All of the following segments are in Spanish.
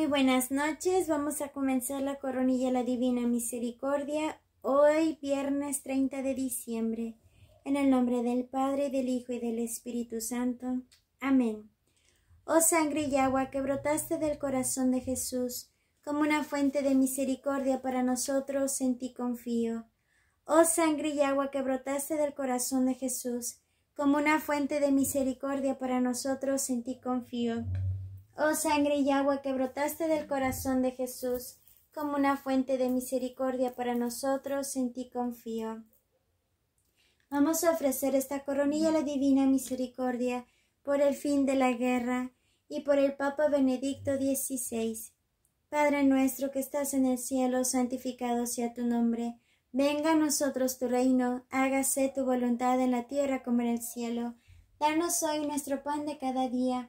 Muy buenas noches, vamos a comenzar la coronilla de la Divina Misericordia hoy viernes 30 de diciembre, en el nombre del Padre, del Hijo y del Espíritu Santo. Amén. Oh sangre y agua que brotaste del corazón de Jesús, como una fuente de misericordia para nosotros, en ti confío. Oh sangre y agua que brotaste del corazón de Jesús, como una fuente de misericordia para nosotros, en ti confío. Oh sangre y agua que brotaste del corazón de Jesús, como una fuente de misericordia para nosotros, en ti confío. Vamos a ofrecer esta coronilla a la divina misericordia por el fin de la guerra y por el Papa Benedicto XVI. Padre nuestro que estás en el cielo, santificado sea tu nombre. Venga a nosotros tu reino, hágase tu voluntad en la tierra como en el cielo. Danos hoy nuestro pan de cada día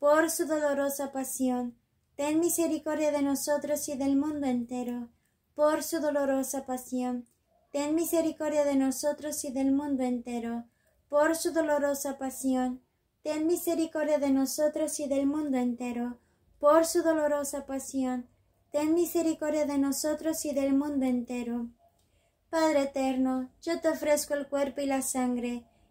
por su dolorosa pasión, ten misericordia de nosotros y del mundo entero. Por su dolorosa pasión, ten misericordia de nosotros y del mundo entero. Por su dolorosa pasión, ten misericordia de nosotros y del mundo entero. Por su dolorosa pasión, ten misericordia de nosotros y del mundo entero. Padre eterno, yo te ofrezco el cuerpo y la sangre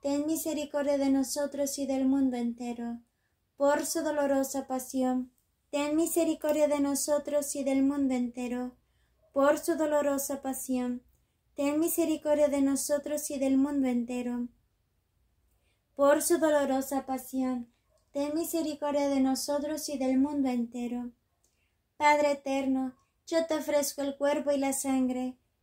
ten misericordia de nosotros y del mundo entero. Por su dolorosa pasión, ten misericordia de nosotros y del mundo entero. Por su dolorosa pasión, ten misericordia de nosotros y del mundo entero. Por su dolorosa pasión, ten misericordia de nosotros y del mundo entero. Padre eterno, yo te ofrezco el cuerpo y la sangre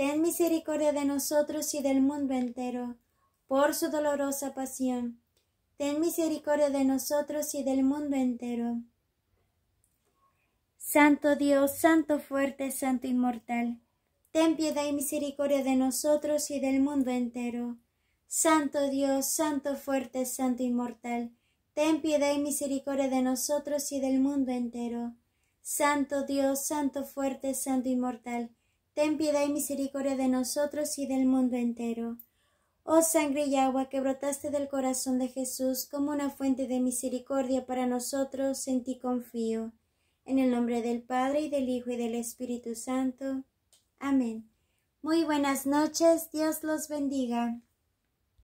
Ten misericordia de nosotros y del mundo entero, por su dolorosa pasión. Ten misericordia de nosotros y del mundo entero. Santo Dios, Santo fuerte, Santo inmortal, ten piedad y misericordia de nosotros y del mundo entero. Santo Dios, Santo fuerte, Santo inmortal, ten piedad y misericordia de nosotros y del mundo entero. Santo Dios, Santo fuerte, Santo inmortal, ten piedad y misericordia de nosotros y del mundo entero. Oh sangre y agua que brotaste del corazón de Jesús como una fuente de misericordia para nosotros, en ti confío. En el nombre del Padre y del Hijo y del Espíritu Santo. Amén. Muy buenas noches, Dios los bendiga.